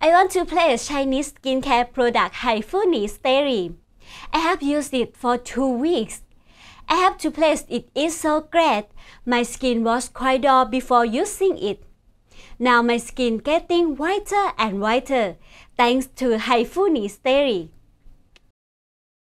I want to place Chinese skincare product Haifuni Steri. I have used it for two weeks. I have to place it is so great. My skin was quite dull before using it. Now my skin getting whiter and whiter thanks to Haifuni Steri.